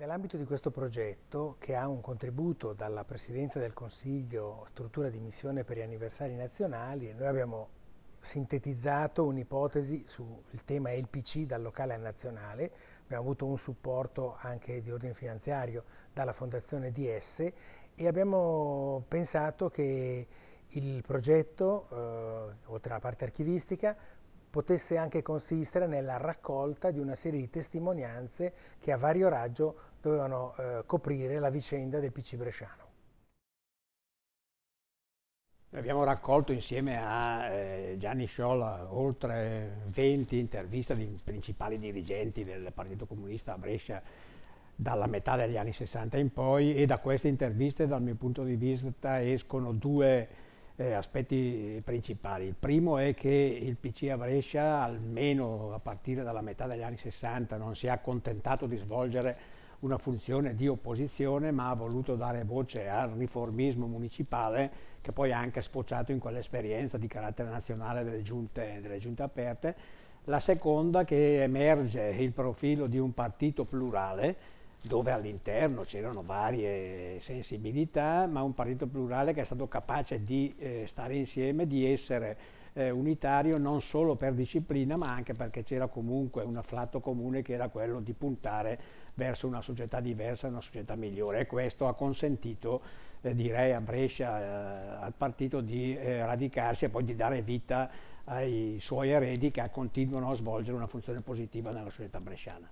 Nell'ambito di questo progetto, che ha un contributo dalla Presidenza del Consiglio Struttura di Missione per gli Anniversari Nazionali, noi abbiamo sintetizzato un'ipotesi sul tema LPC dal locale al nazionale, abbiamo avuto un supporto anche di ordine finanziario dalla Fondazione DS e abbiamo pensato che il progetto, eh, oltre alla parte archivistica, potesse anche consistere nella raccolta di una serie di testimonianze che a vario raggio dovevano eh, coprire la vicenda del PC bresciano. abbiamo raccolto insieme a eh, Gianni Sciola oltre 20 interviste di principali dirigenti del Partito Comunista a Brescia dalla metà degli anni 60 in poi e da queste interviste dal mio punto di vista escono due eh, aspetti principali. Il primo è che il PC a Brescia, almeno a partire dalla metà degli anni 60, non si è accontentato di svolgere una funzione di opposizione, ma ha voluto dare voce al riformismo municipale che poi ha anche sfociato in quell'esperienza di carattere nazionale delle giunte, delle giunte aperte. La seconda che emerge il profilo di un partito plurale dove all'interno c'erano varie sensibilità, ma un partito plurale che è stato capace di eh, stare insieme, di essere eh, unitario non solo per disciplina, ma anche perché c'era comunque un afflato comune che era quello di puntare verso una società diversa, una società migliore e questo ha consentito, eh, direi, a Brescia eh, al partito di eh, radicarsi e poi di dare vita ai suoi eredi che continuano a svolgere una funzione positiva nella società bresciana.